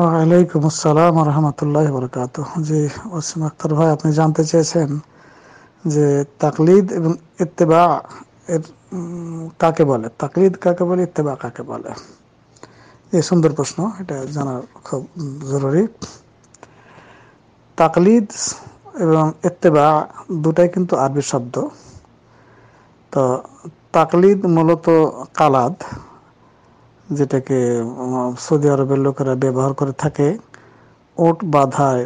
ওয়ালাইকুম আসসালাম রহমতুল্লাহ বরকাত জি ওসিম আক্তার ভাই আপনি জানতে চেয়েছেন যে তাকলিদ এবং ইত্তেবা এর কাকে বলে তাকলিদ কাকে বলে ইত্তেবা কাকে বলে এই সুন্দর প্রশ্ন এটা জানার খুব জরুরি তাকলিদ এবং ইত্তেবা দুটাই কিন্তু আরবি শব্দ তো তাকলিদ মূলত কালাদ যেটাকে সৌদি আরবের লোকেরা ব্যবহার করে থাকে ওট বাঁধায়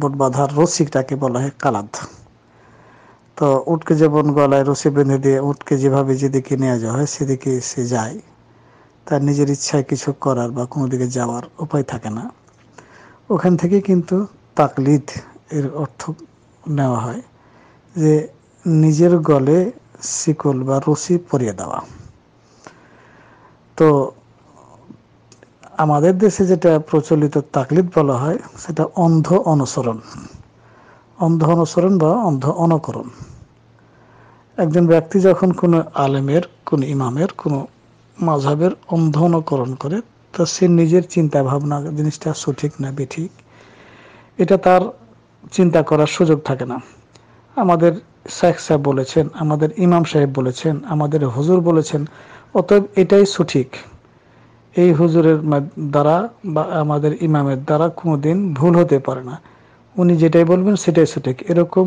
বোট বাঁধার রশিটাকে বলা হয় কালাদ তো উটকে যেমন গলায় রশি বেঁধে দিয়ে উটকে যেভাবে যেদিকে নিয়ে যাওয়া হয় সেদিকে সে যায় তার নিজের ইচ্ছায় কিছু করার বা কোনো দিকে যাওয়ার উপায় থাকে না ওখান থেকে কিন্তু তাকলিদ এর অর্থ নেওয়া হয় যে নিজের গলে শিকল বা রশি পরিয়ে দেওয়া তো আমাদের দেশে যেটা প্রচলিত তাকলিদ বলা হয় সেটা অন্ধ অনুসরণ অন্ধ অনুসরণ বা অন্ধ অনুকরণ একজন ব্যক্তি যখন কোনো আলেমের কোনো ইমামের কোনো মাঝাবের অন্ধ অনুকরণ করে তা সে নিজের চিন্তা ভাবনা জিনিসটা সঠিক না বেঠিক এটা তার চিন্তা করার সুযোগ থাকে না আমাদের শেখ সাহেব বলেছেন আমাদের ইমাম সাহেব বলেছেন আমাদের হুজুর বলেছেন অতএব এটাই সঠিক এই হুজুরের দ্বারা বা আমাদের ইমামের দ্বারা কোনোদিন ভুল হতে পারে না উনি যেটাই বলবেন সেটাই সঠিক এরকম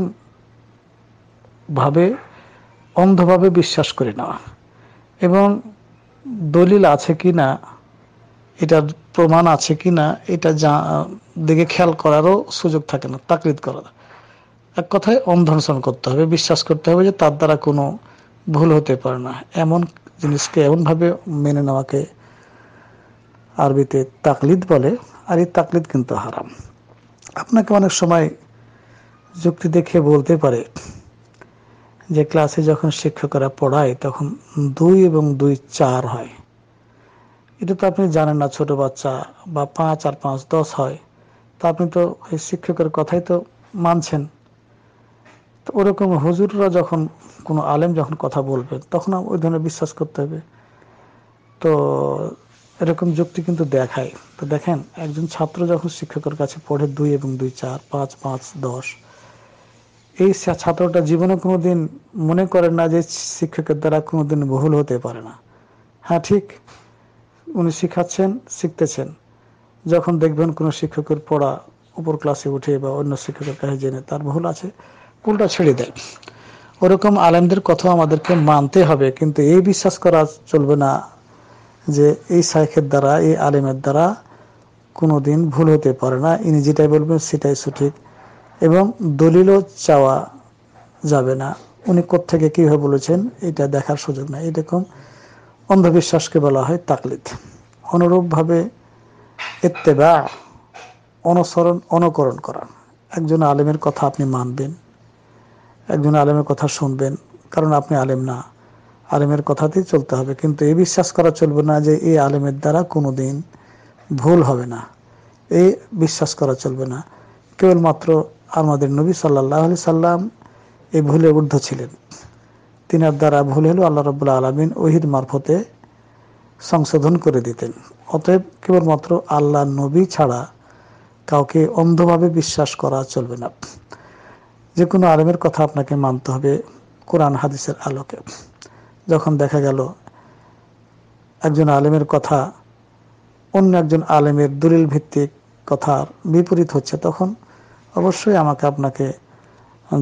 ভাবে অন্ধভাবে বিশ্বাস করে নেওয়া এবং দলিল আছে কি না এটার প্রমাণ আছে কি না এটা যা দিকে খেয়াল করারও সুযোগ থাকে না তাকলিদ করার এক কথায় অন্ধনসন করতে হবে বিশ্বাস করতে হবে যে তার দ্বারা কোনো ভুল হতে পারে না এমন জিনিসকে এমনভাবে মেনে নেওয়াকে আরবিতে তাকলিদ বলে আর এই তাকলিদ কিন্তু হারাম আপনাকে অনেক সময় যুক্তি দেখে বলতে পারে যে ক্লাসে যখন শিক্ষকরা পড়ায় তখন দুই এবং দুই চার হয় এটা তো আপনি জানেন না ছোট বাচ্চা বা পাঁচ আর পাঁচ দশ হয় তা আপনি তো ওই শিক্ষকের কথাই তো মানছেন তো ওরকম হুজুররা যখন কোনো আলেম যখন কথা বলবে তখন ওই ধরনের বিশ্বাস করতে হবে তো এরকম যুক্তি কিন্তু দেখায় তো দেখেন একজন ছাত্র যখন শিক্ষকের কাছে পড়ে দুই এবং দুই চার পাঁচ পাঁচ দশ এই ছাত্রটা জীবনে কোনো দিন মনে করে না যে শিক্ষকের দ্বারা কোনো দিন ভুল হতে পারে না হ্যাঁ ঠিক উনি শিখাচ্ছেন শিখতেছেন যখন দেখবেন কোনো শিক্ষকের পড়া উপর ক্লাসে উঠে বা অন্য শিক্ষকের কাছে জেনে তার ভুল আছে ভুলটা ছেড়ে দেয় ওরকম আলেমদের কথা আমাদেরকে মানতে হবে কিন্তু এই বিশ্বাস করা চলবে না যে এই শাইখের দ্বারা এই আলেমের দ্বারা কোনো দিন ভুল হতে পারে না ইনি যেটাই বলবেন সেটাই সঠিক এবং দলিলও চাওয়া যাবে না উনি কোথেকে কীভাবে বলেছেন এটা দেখার সুযোগ নাই এরকম অন্ধবিশ্বাসকে বলা হয় তাকলিদ অনুরূপভাবে এত্তেবা অনুসরণ অনুকরণ করা একজন আলেমের কথা আপনি মানবেন একজন আলেমের কথা শুনবেন কারণ আপনি আলেম না আলেমের কথাতেই চলতে হবে কিন্তু এই বিশ্বাস করা চলবে না যে এই আলেমের দ্বারা কোনো দিন ভুল হবে না এই বিশ্বাস করা চলবে না কেবলমাত্র আমাদের নবী সাল্লাহ আলি সাল্লাম এই ভুলে ঊর্ধ্ব ছিলেন তিনার দ্বারা ভুল হলেও আল্লাহ রবুল্লা আলমিন ওহির মারফতে সংশোধন করে দিতেন অতএব কেবলমাত্র আল্লাহ নবী ছাড়া কাউকে অন্ধভাবে বিশ্বাস করা চলবে না যে কোনো আলেমের কথা আপনাকে মানতে হবে কোরআন হাদিসের আলোকে যখন দেখা গেল একজন আলেমের কথা অন্য একজন আলেমের দলিল ভিত্তিক কথার বিপরীত হচ্ছে তখন অবশ্যই আমাকে আপনাকে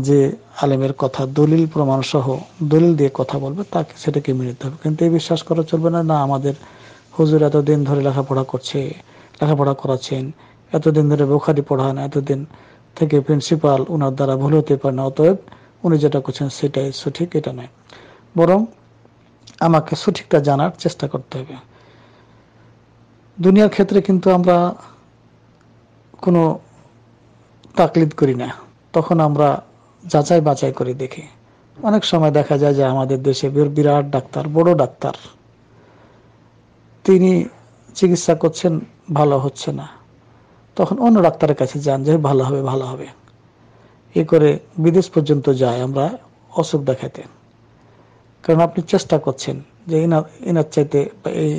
যে আলেমের কথা দলিল প্রমাণ সহ দলিল দিয়ে কথা বলবে তাকে সেটাকে মেনে নিতে হবে কিন্তু এই বিশ্বাস করা চলবে না না আমাদের হুজুর এতদিন ধরে লেখাপড়া করছে লেখাপড়া করাচ্ছেন এতদিন ধরে বোখারি পড়ান এতদিন থেকে প্রিন্সিপাল ওনার দ্বারা ভুল হতে পারে না অতএব উনি যেটা করছেন সেটাই সঠিক এটা নয় বরং আমাকে সঠিকটা জানার চেষ্টা করতে হবে দুনিয়ার ক্ষেত্রে কিন্তু আমরা কোনো তাকলিদ করি না তখন আমরা যাচাই বাছাই করে দেখি অনেক সময় দেখা যায় যে আমাদের দেশে বিরাট ডাক্তার বড় ডাক্তার তিনি চিকিৎসা করছেন ভালো হচ্ছে না তখন অন্য ডাক্তারের কাছে যান যে ভালো হবে ভালো হবে এ করে বিদেশ পর্যন্ত যায় আমরা অসুখ দেখাতে কারণ আপনি চেষ্টা করছেন যে ইনার ইনার চাইতে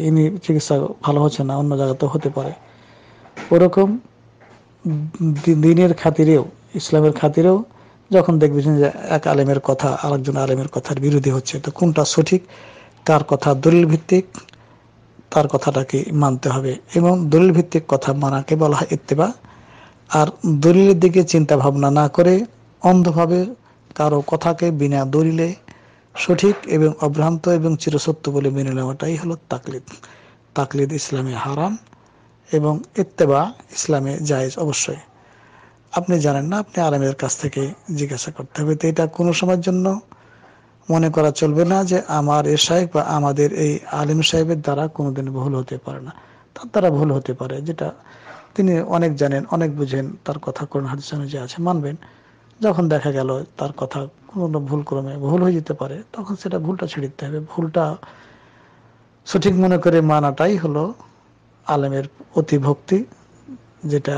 ইনি চিকিৎসা ভালো হচ্ছে না অন্য জায়গাতেও হতে পারে ওরকম দিনের খাতিরেও ইসলামের খাতিরেও যখন দেখবেন যে এক আলেমের কথা আরেকজন আলেমের কথার বিরোধী হচ্ছে তো কোনটা সঠিক কার কথা দলিল ভিত্তিক তার কথাটাকে মানতে হবে এবং দলিল ভিত্তিক কথা মানাকে বলা হয় ইত্তেবা আর দলিলের দিকে চিন্তা ভাবনা না করে অন্ধভাবে কারো কথাকে বিনা দলিলে সঠিক এবং অভ্রান্ত এবং চিরসত্য বলে মেনে নেওয়াটাই হলো তাকলিদ তাকলিদ ইসলামে হারাম এবং ইত্তেবা ইসলামে জায়েজ অবশ্যই আপনি জানেন না আপনি আরামের কাছ থেকে জিজ্ঞাসা করতে হবে তো এটা কোনো সময়ের জন্য মনে করা চলবে না যে আমার এ সাহেব বা আমাদের এই আলিম সাহেবের দ্বারা কোনোদিন ভুল হতে পারে না তার দ্বারা ভুল হতে পারে যেটা তিনি অনেক জানেন অনেক বুঝেন তার কথা কোন হাদিস অনুযায়ী আছে মানবেন যখন দেখা গেল তার কথা কোনো ক্রমে ভুল হয়ে যেতে পারে তখন সেটা ভুলটা ছেড়ে দিতে হবে ভুলটা সঠিক মনে করে মানাটাই হলো আলেমের অতিভক্তি যেটা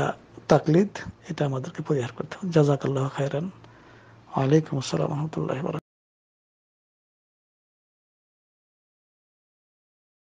তাকলিদ এটা আমাদেরকে পরিহার করতে হবে জাজাকাল্লাহ খায়রান আলাইকুম আসসালাম রহমতুল্লাহ